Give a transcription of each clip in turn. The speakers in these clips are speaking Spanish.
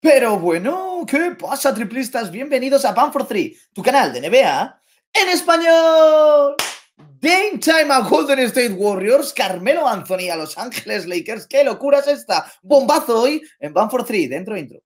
Pero bueno, ¿qué pasa, triplistas? Bienvenidos a for 3, tu canal de NBA en español. Game time a Golden State Warriors, Carmelo Anthony a Los Ángeles Lakers. ¡Qué locura es esta! Bombazo hoy en Banford 3, dentro intro.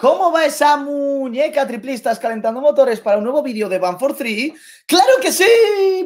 ¿Cómo? ¿Cómo va esa muñeca triplistas calentando motores para un nuevo vídeo de for Three? ¡Claro que sí!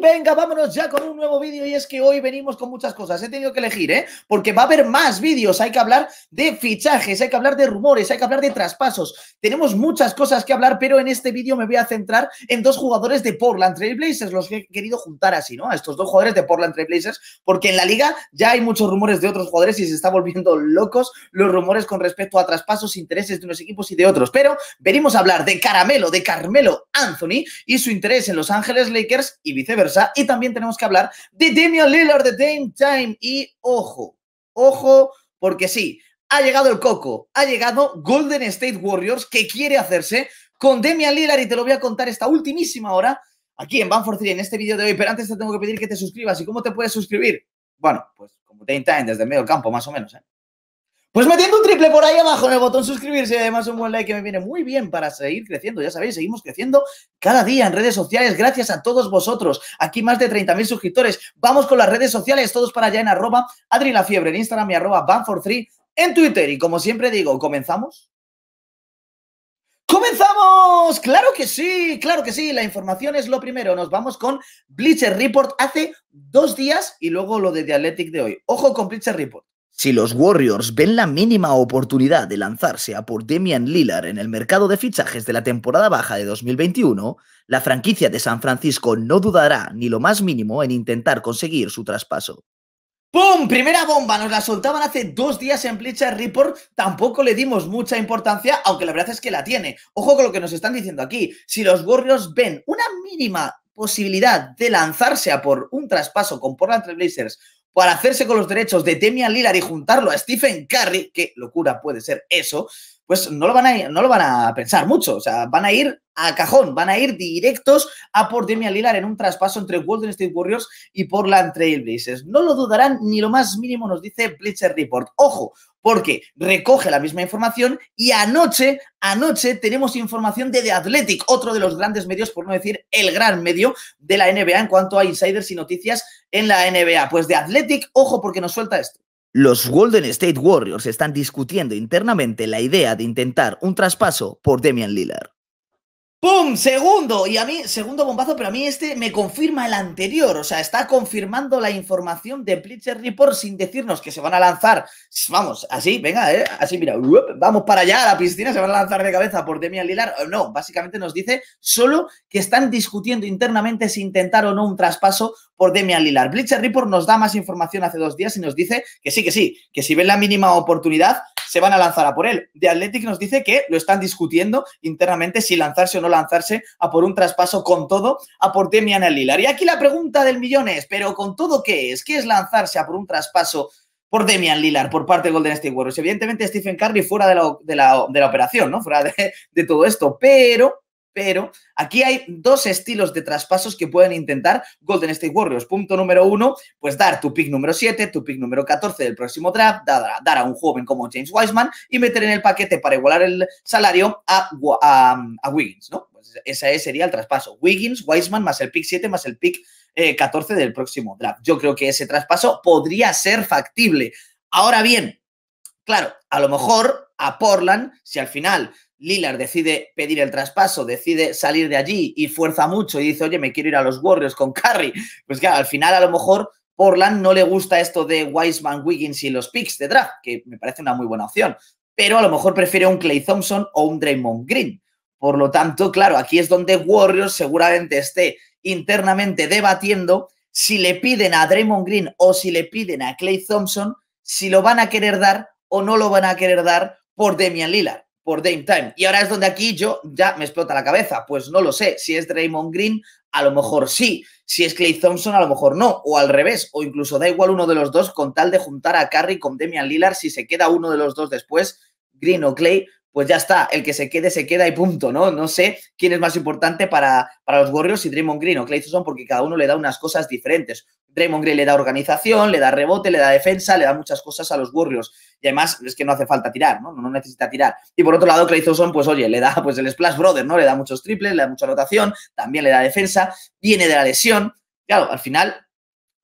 Venga, vámonos ya con un nuevo vídeo y es que hoy venimos con muchas cosas. He tenido que elegir, ¿eh? Porque va a haber más vídeos. Hay que hablar de fichajes, hay que hablar de rumores, hay que hablar de traspasos. Tenemos muchas cosas que hablar, pero en este vídeo me voy a centrar en dos jugadores de Portland Trailblazers, los que he querido juntar así, ¿no? A estos dos jugadores de Portland Trailblazers, porque en la liga ya hay muchos rumores de otros jugadores y se está volviendo locos los rumores con respecto a traspasos, intereses de unos equipos y de otros, pero venimos a hablar de Caramelo, de Carmelo Anthony y su interés en Los Ángeles Lakers y viceversa. Y también tenemos que hablar de Damian Lillard de Dame Time. Y ojo, ojo, porque sí, ha llegado el coco, ha llegado Golden State Warriors que quiere hacerse con Damian Lillard y te lo voy a contar esta ultimísima hora aquí en Banford City, en este vídeo de hoy. Pero antes te tengo que pedir que te suscribas. ¿Y cómo te puedes suscribir? Bueno, pues como Dame Time desde el medio campo más o menos, ¿eh? Pues metiendo un triple por ahí abajo en el botón suscribirse y además un buen like que me viene muy bien para seguir creciendo. Ya sabéis, seguimos creciendo cada día en redes sociales. Gracias a todos vosotros. Aquí más de 30.000 suscriptores. Vamos con las redes sociales, todos para allá en arroba Adri La Fiebre, en Instagram y arroba Banfor3 en Twitter. Y como siempre digo, ¿comenzamos? ¡Comenzamos! ¡Claro que sí! ¡Claro que sí! La información es lo primero. Nos vamos con Bleacher Report hace dos días y luego lo de dialetic de hoy. Ojo con Bleacher Report. Si los Warriors ven la mínima oportunidad de lanzarse a por Damian Lillard en el mercado de fichajes de la temporada baja de 2021, la franquicia de San Francisco no dudará ni lo más mínimo en intentar conseguir su traspaso. ¡Pum! Primera bomba, nos la soltaban hace dos días en Bleacher Report, tampoco le dimos mucha importancia, aunque la verdad es que la tiene. Ojo con lo que nos están diciendo aquí, si los Warriors ven una mínima posibilidad de lanzarse a por un traspaso con Portland Blazers para hacerse con los derechos de Demian Lillard y juntarlo a Stephen Curry, qué locura puede ser eso, pues no lo van a, no lo van a pensar mucho. O sea, van a ir a cajón, van a ir directos a por Demian Lillard en un traspaso entre Golden State Warriors y Portland Trail Blazers. No lo dudarán ni lo más mínimo, nos dice Blitzer Report. Ojo, porque recoge la misma información y anoche, anoche tenemos información de The Athletic, otro de los grandes medios, por no decir el gran medio de la NBA en cuanto a insiders y noticias en la NBA. Pues The Athletic, ojo porque nos suelta esto. Los Golden State Warriors están discutiendo internamente la idea de intentar un traspaso por Damian Lillard. ¡Pum! Segundo. Y a mí, segundo bombazo, pero a mí este me confirma el anterior. O sea, está confirmando la información de Bleacher Report sin decirnos que se van a lanzar. Vamos, así, venga, ¿eh? así, mira. vamos para allá a la piscina, se van a lanzar de cabeza por Demian Lilar. Eh, no, básicamente nos dice solo que están discutiendo internamente si intentar o no un traspaso por Demian Lilar. Bleacher Report nos da más información hace dos días y nos dice que sí, que sí, que si ven la mínima oportunidad, se van a lanzar a por él. De Athletic nos dice que lo están discutiendo internamente si lanzarse o no lanzarse a por un traspaso con todo a por Demian Lilar Y aquí la pregunta del millón es, ¿pero con todo qué es? ¿Qué es lanzarse a por un traspaso por Demian Lilar por parte de Golden State Warriors? Evidentemente Stephen Curry fuera de la, de la, operación, ¿no? Fuera de, de todo esto, pero pero aquí hay dos estilos de traspasos que pueden intentar Golden State Warriors. Punto número uno, pues dar tu pick número 7, tu pick número 14 del próximo draft, dar, a un joven como James Wiseman y meter en el paquete para igualar el salario a, Wiggins, ¿no? Pues ese sería el traspaso. Wiggins, Wiseman más el pick 7 más el pick 14 eh, del próximo draft. Yo creo que ese traspaso podría ser factible. Ahora bien, claro, a lo mejor a Portland, si al final Lillard decide pedir el traspaso, decide salir de allí y fuerza mucho y dice, oye, me quiero ir a los Warriors con Curry. Pues claro, al final a lo mejor Portland no le gusta esto de Wiseman, Wiggins y los picks de draft, que me parece una muy buena opción, pero a lo mejor prefiere un Clay Thompson o un Draymond Green. Por lo tanto, claro, aquí es donde Warriors seguramente esté internamente debatiendo si le piden a Draymond Green o si le piden a Clay Thompson, si lo van a querer dar o no lo van a querer dar por Demian Lillard por Dame Time. Y ahora es donde aquí yo ya me explota la cabeza. Pues no lo sé. Si es Draymond Green, a lo mejor sí. Si es Clay Thompson, a lo mejor no. O al revés. O incluso da igual uno de los dos con tal de juntar a Curry con Demian Lillard. Si se queda uno de los dos después, Green o Clay, pues ya está. El que se quede, se queda y punto, ¿no? No sé quién es más importante para, para los Warriors, si Draymond Green o Clay Thompson, porque cada uno le da unas cosas diferentes. Draymond Green le da organización, le da rebote, le da defensa, le da muchas cosas a los Warriors. Y además es que no hace falta tirar, ¿no? No necesita tirar. Y por otro lado, Clay Thompson, pues oye, le da pues el Splash Brother, ¿no? Le da muchos triples, le da mucha rotación, también le da defensa, viene de la lesión. Claro, al final,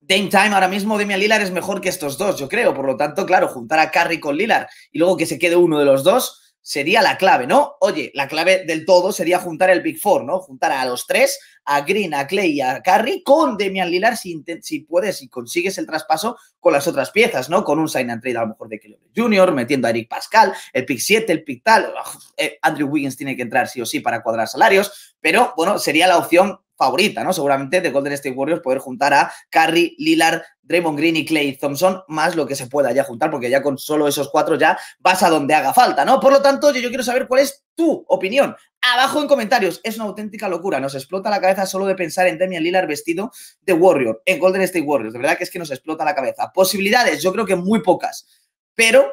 Dame Time ahora mismo, mi Lillard es mejor que estos dos, yo creo. Por lo tanto, claro, juntar a Curry con Lillard y luego que se quede uno de los dos, sería la clave, ¿no? Oye, la clave del todo sería juntar el Big Four, ¿no? Juntar a los tres, a Green, a Clay y a Curry con Demian Lillard si, si puedes y consigues el traspaso con las otras piezas, ¿no? Con un sign and trade a lo mejor de Kelly Jr., metiendo a Eric Pascal, el pick 7, el pick tal. Eh, Andrew Wiggins tiene que entrar sí o sí para cuadrar salarios, pero bueno, sería la opción favorita, ¿no? Seguramente de Golden State Warriors poder juntar a Curry, Lillard, Draymond Green y Clay Thompson, más lo que se pueda ya juntar, porque ya con solo esos cuatro ya vas a donde haga falta, ¿no? Por lo tanto, yo, quiero saber cuál es tu opinión. Abajo en comentarios, es una auténtica locura, nos explota la cabeza solo de pensar en Damian Lillard vestido de Warrior, en Golden State Warriors, de verdad que es que nos explota la cabeza. Posibilidades, yo creo que muy pocas, pero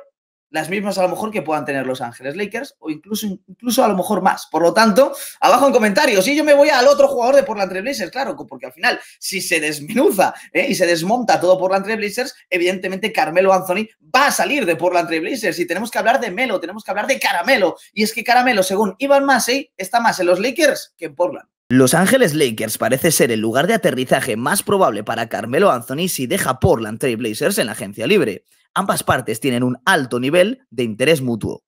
las mismas a lo mejor que puedan tener Los Ángeles Lakers o incluso, incluso a lo mejor más. Por lo tanto, abajo en comentarios. Y yo me voy al otro jugador de Portland Blazers. claro, porque al final, si se desminuza ¿eh? y se desmonta todo Portland Blazers, evidentemente Carmelo Anthony va a salir de Portland Blazers y tenemos que hablar de Melo, tenemos que hablar de Caramelo. Y es que Caramelo, según Ivan Massey, está más en los Lakers que en Portland. Los Ángeles Lakers parece ser el lugar de aterrizaje más probable para Carmelo Anthony si deja Portland Trail Blazers en la agencia libre. Ambas partes tienen un alto nivel de interés mutuo.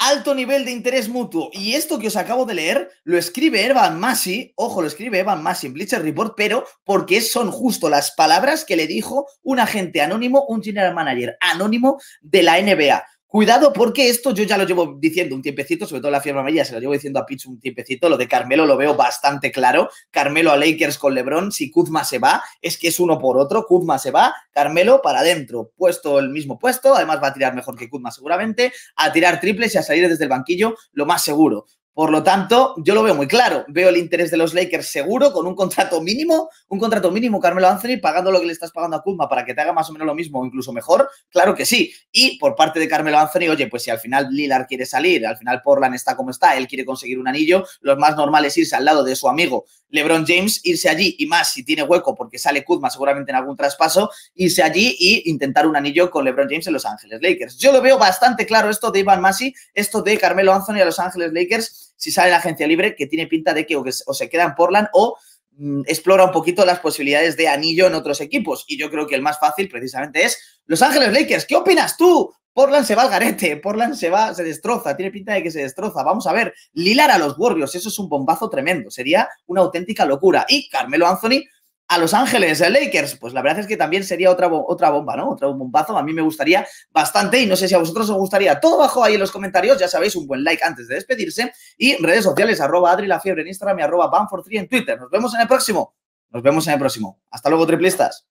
Alto nivel de interés mutuo. Y esto que os acabo de leer lo escribe Evan Massey, ojo, lo escribe Evan Massey en Bleacher Report, pero porque son justo las palabras que le dijo un agente anónimo, un general manager anónimo de la NBA. Cuidado porque esto yo ya lo llevo diciendo un tiempecito, sobre todo la fiebre amarilla, se lo llevo diciendo a Pitch un tiempecito, lo de Carmelo lo veo bastante claro, Carmelo a Lakers con Lebron, si Kuzma se va, es que es uno por otro, Kuzma se va, Carmelo para adentro, puesto el mismo puesto, además va a tirar mejor que Kuzma seguramente, a tirar triples y a salir desde el banquillo, lo más seguro. Por lo tanto, yo lo veo muy claro. Veo el interés de los Lakers seguro, con un contrato mínimo, un contrato mínimo, Carmelo Anthony, pagando lo que le estás pagando a Kuzma para que te haga más o menos lo mismo o incluso mejor. Claro que sí. Y por parte de Carmelo Anthony, oye, pues si al final Lillard quiere salir, al final Portland está como está, él quiere conseguir un anillo, lo más normal es irse al lado de su amigo LeBron James, irse allí y más si tiene hueco, porque sale Kuzma seguramente en algún traspaso, irse allí y intentar un anillo con LeBron James en Los Ángeles Lakers. Yo lo veo bastante claro esto de Ivan Masi, esto de Carmelo Anthony a Los Ángeles Lakers si sale la agencia libre, que tiene pinta de que o, se queda en Portland o mm, explora un poquito las posibilidades de anillo en otros equipos. Y yo creo que el más fácil precisamente es Los Ángeles Lakers. ¿Qué opinas tú? Portland se va al garete, Portland se va, se destroza, tiene pinta de que se destroza. Vamos a ver, Lilar a los Warriors, eso es un bombazo tremendo, sería una auténtica locura. Y Carmelo Anthony a Los Ángeles Lakers, pues la verdad es que también sería otra, otra bomba, ¿no? Otro bombazo. A mí me gustaría bastante y no sé si a vosotros os gustaría. Todo abajo ahí en los comentarios, ya sabéis, un buen like antes de despedirse. Y redes sociales, arroba Adri La Fiebre en Instagram y arroba for 3 en Twitter. Nos vemos en el próximo. Nos vemos en el próximo. Hasta luego, triplistas.